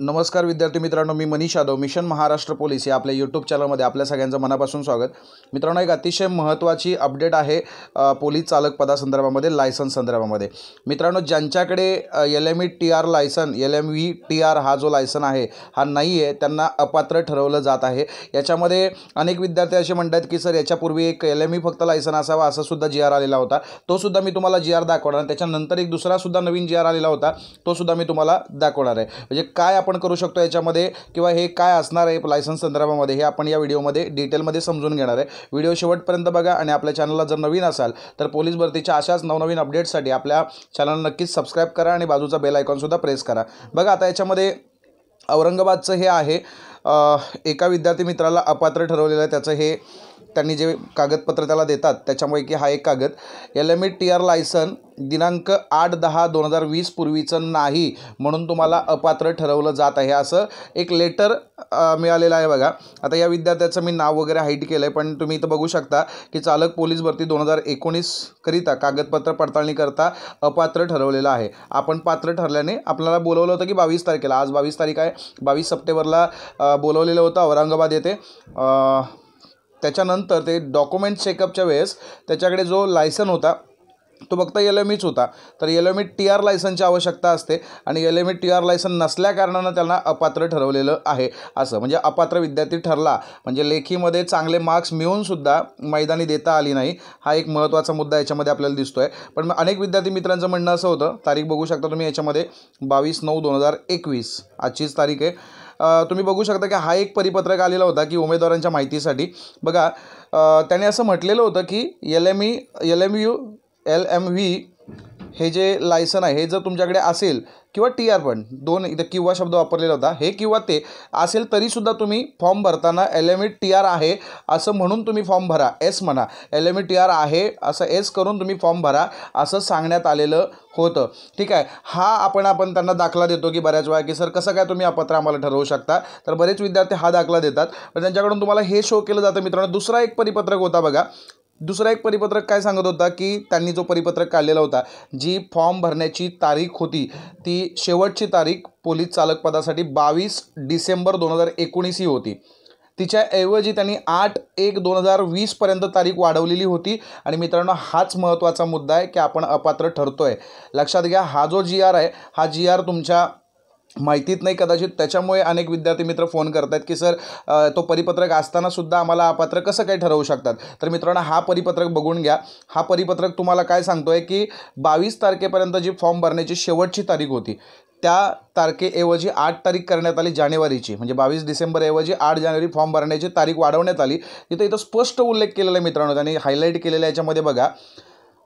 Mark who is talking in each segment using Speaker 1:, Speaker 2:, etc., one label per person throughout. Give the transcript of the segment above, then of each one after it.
Speaker 1: नमस्कार विद्यार्थी मित्रांनो मी मनीष यादव मिशन महाराष्ट्र पोलीस या आपल्या यूट्यूब चॅनलमध्ये आपल्या सगळ्यांचं मनापासून स्वागत मित्रांनो एक अतिशय महत्त्वाची अपडेट आहे पोलीस चालक पदासंदर्भामध्ये लायसन्स संदर्भामध्ये मित्रांनो ज्यांच्याकडे L M E T R licence L M V T R हा जो लायसन आहे हा नाही आहे त्यांना अपात्र ठरवलं जात आहे याच्यामध्ये अनेक विद्यार्थी असे म्हणतात की सर याच्यापूर्वी एक एल एम ई फक्त लायसन असावा असा सुद्धा जी आर आलेला होता तो सुद्धा मी तुम्हाला जी आर दाखवणार त्याच्यानंतर एक दुसरा सुद्धा नवीन जी आर आलेला होता तो सुद्धा मी तुम्हाला दाखवणार आहे म्हणजे काय आपण करू शकतो याच्यामध्ये किंवा हे काय असणार आहे लायसन्स संदर्भामध्ये हे आपण या व्हिडिओमध्ये डिटेलमध्ये समजून घेणार आहे व्हिडिओ शेवटपर्यंत बघा आणि आपल्या चॅनलला जर नवीन असाल तर पोलीस भरतीच्या अशाच नवनवीन अपडेट्ससाठी आपल्या चॅनल नक्कीच सबस्क्राईब करा आणि बाजूचा बेल आयकॉनसुद्धा प्रेस करा बघा आता याच्यामध्ये औरंगाबादचं हे आहे एका विद्यार्थी मित्राला अपात्र ठरवलेलं आहे त्याचं हे त्यांनी जे कागदपत्र त्याला देतात त्याच्यामुळे की हा एक कागद L M T R licence दिनांक आठ दहा दोन हजार वीस पूर्वीचं नाही म्हणून तुम्हाला अपात्र ठरवलं जात आहे असं एक लेटर मिळालेलं आहे बघा आता या विद्यार्थ्याचं मी नाव वगैरे हाईट केलं आहे पण तुम्ही इथं बघू शकता की चालक पोलीस भरती दोन हजार एकोणीसकरिता कागदपत्र पडताळणी करता अपात्र ठरवलेलं आहे आपण पात्र ठरल्याने आपल्याला बोलवलं होतं की बावीस तारखेला आज बावीस तारीख आहे बावीस सप्टेंबरला बोलवलेलं होतं औरंगाबाद येथे त्याच्यानंतर ते डॉक्युमेंट चेकअपच्या वेळेस त्याच्याकडे जो लायसन होता तो बघता एल एम ईच होता तर L M E T R लायसनची आवश्यकता असते आणि L M E T R licence नसल्या कारणानं त्यांना अपात्र ठरवलेलं आहे असं म्हणजे अपात्र विद्यार्थी ठरला म्हणजे लेखीमध्ये चांगले मार्क्स मिळूनसुद्धा मैदानी देता आली नाही हा एक महत्त्वाचा मुद्दा याच्यामध्ये आपल्याला दिसतो आहे पण अनेक विद्यार्थी मित्रांचं म्हणणं असं होतं तारीख बघू शकता तुम्ही याच्यामध्ये बावीस नऊ दोन हजार एकवीस आजचीच तारीख आहे तुम्ही बघू शकता की हा एक परिपत्रक आलेला होता की उमेदवारांच्या माहितीसाठी बघा त्याने असं म्हटलेलं होतं की L M E L M U L M V हे जे लायसन आहे हे जर तुमच्याकडे असेल किंवा टी आर पण दोन इथं किंवा शब्द वापरलेला होता हे किंवा ते असेल तरीसुद्धा तुम्ही फॉर्म भरताना L M E T R आहे असं म्हणून तुम्ही फॉर्म भरा एस म्हणा L M E T R आहे असं एस करून तुम्ही फॉर्म भरा असं सांगण्यात आलेलं होतं ठीक आहे हा आपण आपण त्यांना दाखला देतो की बऱ्याच वेळा की सर कसं काय तुम्ही अपत्र आम्हाला ठरवू शकता तर बरेच विद्यार्थी हा दाखला देतात पण त्यांच्याकडून तुम्हाला हे शो केलं जातं मित्रांनो दुसरा एक परिपत्रक होता बघा दुसरा एक परिपत्रक काय सांगत होता की त्यांनी जो परिपत्रक काढलेला होता जी फॉर्म भरण्याची तारीख होती ती शेवटची तारीख पोलीस चालक पदासाठी बावीस डिसेंबर दोन हजार एकोणीस ही होती तिच्याऐवजी त्यांनी आठ एक दोन हजार वीसपर्यंत तारीख वाढवलेली होती आणि मित्रांनो हाच महत्त्वाचा मुद्दा आहे की आपण अपात्र ठरतो आहे लक्षात घ्या हा जो जी आर आहे हा जी आर तुमच्या माहितीत नाही कदाचित त्याच्यामुळे अनेक विद्यार्थी मित्र फोन करत आहेत की सर तो परिपत्रक असतानासुद्धा आम्हाला अपात्र कसं काय ठरवू शकतात तर मित्रांनो हा परिपत्रक बघून घ्या हा परिपत्रक तुम्हाला काय सांगतो आहे की बावीस तारखेपर्यंत जी फॉर्म भरण्याची शेवटची तारीख होती त्या तारखेऐवजी आठ तारीख करण्यात आली जानेवारीची म्हणजे बावीस डिसेंबरऐवजी आठ जानेवारी फॉर्म भरण्याची तारीख वाढवण्यात आली तिथं इथं स्पष्ट उल्लेख केलेला आहे मित्रांनो त्यांनी हायलाईट केलेला याच्यामध्ये बघा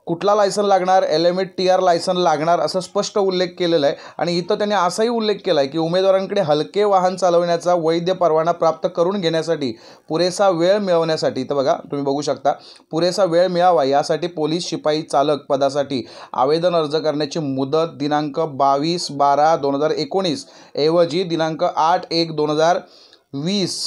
Speaker 1: कुठला लायसन लागणार L M E T R licence लागणार असं स्पष्ट उल्लेख केलेला आहे आणि इथं त्यांनी असाही उल्लेख केला आहे की उमेदवारांकडे हलके वाहन चालवण्याचा वैध परवाना प्राप्त करून घेण्यासाठी पुरेसा वेळ मिळवण्यासाठी तर बघा तुम्ही बघू शकता पुरेसा वेळ मिळावा यासाठी पोलीस शिपाई चालक पदासाठी आवेदन अर्ज करण्याची मुदत दिनांक बावीस बारा दोन हजार एकोणीस ऐवजी दिनांक आठ एक दोन हजार वीस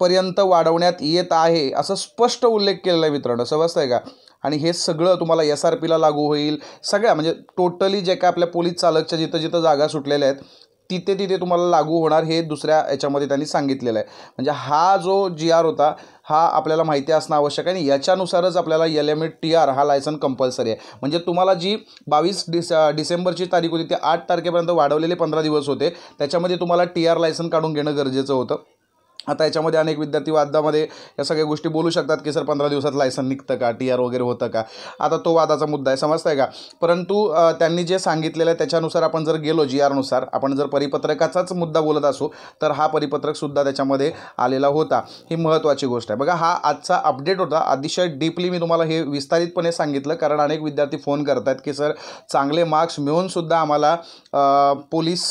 Speaker 1: पर्यंत वाढवण्यात येत आहे असं स्पष्ट उल्लेख केलेला आहे मित्रांनो समजतंय का आणि हे सगळं तुम्हाला एस आर पीला लागू होईल सगळ्या म्हणजे टोटली जे काय आपल्या पोलीस चालकच्या जिथं जिथं जागा सुटलेल्या आहेत तिथे तिथे तुम्हाला लागू होणार हे दुसऱ्या याच्यामध्ये त्यांनी सांगितलेलं आहे म्हणजे हा जो जी आर होता हा आपल्याला माहिती असणं आवश्यक आहे आणि याच्यानुसारच आपल्याला L M A T R हा लायसन कंपल्सरी आहे म्हणजे तुम्हाला जी बावीस डिस डिसेंबरची तारीख होती ती आठ तारखेपर्यंत वाढवलेले पंधरा दिवस होते त्याच्यामध्ये तुम्हाला टी आर लायसन काढून घेणं गरजेचं होतं आता याच्यामध्ये अनेक विद्यार्थी वादामध्ये या सगळ्या गोष्टी बोलू शकतात की सर पंधरा दिवसात लायसन निघतं का टी आर वगैरे होतं का आता तो वादाचा मुद्दा आहे समजताय का परंतु त्यांनी जे सांगितलेलं आहे त्याच्यानुसार आपण जर गेलो जी आरनुसार आपण जर परिपत्रकाचाच मुद्दा बोलत असू तर हा परिपत्रकसुद्धा त्याच्यामध्ये आलेला होता ही महत्त्वाची गोष्ट आहे बघा हा आजचा अपडेट होता अतिशय डीपली मी तुम्हाला हे विस्तारितपणे सांगितलं कारण अनेक विद्यार्थी फोन करतात की सर चांगले मार्क्स मिळूनसुद्धा आम्हाला पोलीस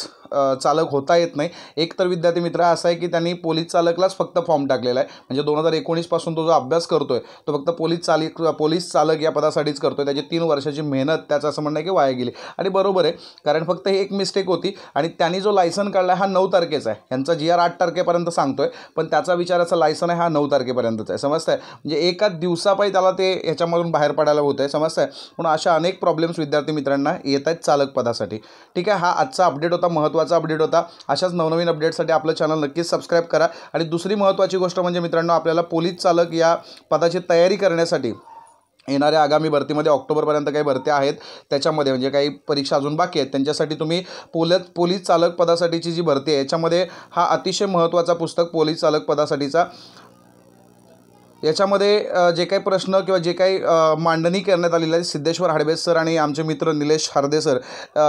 Speaker 1: चालक होता येत नाही एक तर विद्यार्थी मित्र असा आहे की त्यांनी पोलीस चालकलाच फक्त फॉर्म टाकलेला आहे म्हणजे दोन हजार एकोणीसपासून तो जो अभ्यास करतो आहे तो फक्त पोलीस चालक पोलीस चालक या पदासाठीच करतो आहे त्याची तीन वर्षाची मेहनत त्याचं असं म्हणणं आहे की वाया गेली आणि बरोबर आहे कारण फक्त ही एक मिस्टेक होती आणि त्यांनी जो लायसन काढला हा नऊ तारखेचा आहे यांचा जी आर आठ तारखेपर्यंत सांगतो आहे पण त्याचा विचाराचा लायसन आहे हा नऊ तारखेपर्यंतच आहे समजत आहे म्हणजे एका दिवसापायी त्याला ते ह्याच्यामधून बाहेर पडायला होतं आहे समजत आहे म्हणून अशा अनेक प्रॉब्लेम्स विद्यार्थी मित्रांना येत आहेत चालक पदासाठी ठीक आहे हा आजचा अपडेट होता महत्त्वाचा महत्त्वाचा अपडेट होता अशाच नवनवीन अपडेटसाठी आपलं चॅनल नक्कीच सबस्क्राईब करा आणि दुसरी महत्त्वाची गोष्ट म्हणजे मित्रांनो आपल्याला पोलीस चालक या पदाची तयारी करण्यासाठी येणाऱ्या आगामी भरतीमध्ये ऑक्टोबरपर्यंत काही भरत्या आहेत त्याच्यामध्ये म्हणजे काही परीक्षा अजून बाकी आहेत त्यांच्यासाठी तुम्ही पोल पोलीस चालक पदासाठीची जी भरती आहे याच्यामध्ये हा अतिशय महत्त्वाचा पुस्तक पोलीस चालक पदासाठीचा याच्यामध्ये जे काही प्रश्न किंवा जे काही मांडणी करण्यात आलेली आहे सिद्धेश्वर हाडबे सर आणि आमचे मित्र निलेश हार्दे सर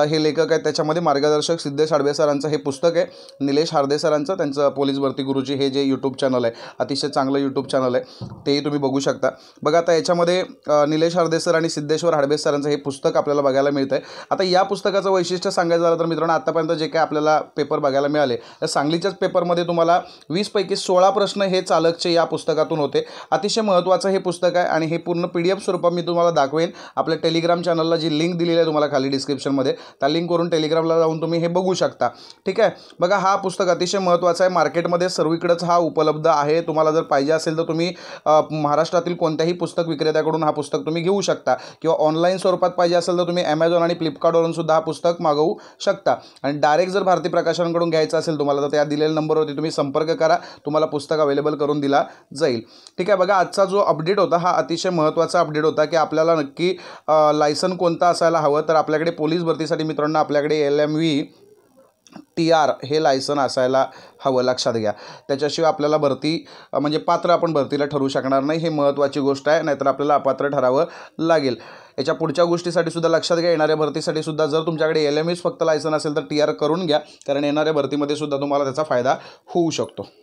Speaker 1: हे लेखक आहेत त्याच्यामध्ये मार्गदर्शक सिद्धेश हाडबे सरांचं हे पुस्तक आहे निलेश हार्दे सरांचं त्यांचं पोलीस भरती गुरुजी हे जे यूट्यूब चॅनल आहे अतिशय चांगलं यूट्यूब चॅनल आहे तेही तुम्ही बघू शकता बघा आता याच्यामध्ये निलेश हार्दे सर आणि सिद्धेश्वर हाडबे सरांचं हे पुस्तक आपल्याला बघायला मिळतं आहे आता या पुस्तकाचं वैशिष्ट्य सांगायचं झालं तर मित्रांनो आत्तापर्यंत जे काही आपल्याला पेपर बघायला मिळाले तर सांगलीच्याच पेपरमध्ये तुम्हाला वीसपैकी सोळा प्रश्न हे चालकचे या पुस्तकातून होते अतिशय महत्त्वाचं हे पुस्तक आहे आणि हे पूर्ण पी डी एफ स्वरूपात मी तुम्हाला दाखवेन आपल्या टेलिग्राम चॅनलला जी लिंक दिलेली आहे तुम्हाला खाली डिस्क्रिप्शनमध्ये त्या लिंक टेलिग्रामला जाऊन तुम्ही हे बघू शकता ठीक आहे बघा हा पुस्तक अतिशय महत्त्वाचा आहे मार्केटमध्ये सर्वीकडंच हा उपलब्ध आहे तुम्हाला जर पाहिजे असेल तर तुम्ही महाराष्ट्रातील कोणत्याही पुस्तक विक्रेत्याकडून हा पुस्तक तुम्ही घेऊ शकता किंवा ऑनलाईन स्वरूपात पाहिजे असेल तर तुम्ही ॲमेझॉन आणि फ्लिपकार्टवरून सुद्धा हा पुस्तक मागवू शकता आणि डायरेक्ट जर भारती प्रकाशनकडून घ्यायचं असेल तुम्हाला तर त्या दिलेल्या नंबरवरती तुम्ही संपर्क करा तुम्हाला पुस्तक अवेलेबल करून दिला जाईल ठीक आहे आहे बघा आजचा जो अपडेट होता हा अतिशय महत्त्वाचा अपडेट होता की आपल्याला नक्की लायसन कोणता असायला हवं तर आपल्याकडे पोलीस भरतीसाठी मित्रांनो आपल्याकडे L M V T R हे लायसन असायला हवं लक्षात घ्या त्याच्याशिवाय आपल्याला भरती म्हणजे पात्र आपण भरतीला ठरू शकणार नाही हे महत्त्वाची गोष्ट आहे नाहीतर आपल्याला अपात्र ठरावं लागेल याच्या पुढच्या गोष्टीसाठी सुद्धा लक्षात घ्या येणाऱ्या भरतीसाठी सुद्धा जर तुमच्याकडे एल एम फक्त लायसन असेल तर टी आर करून घ्या कारण येणाऱ्या भरतीमध्ये सुद्धा तुम्हाला त्याचा फायदा होऊ शकतो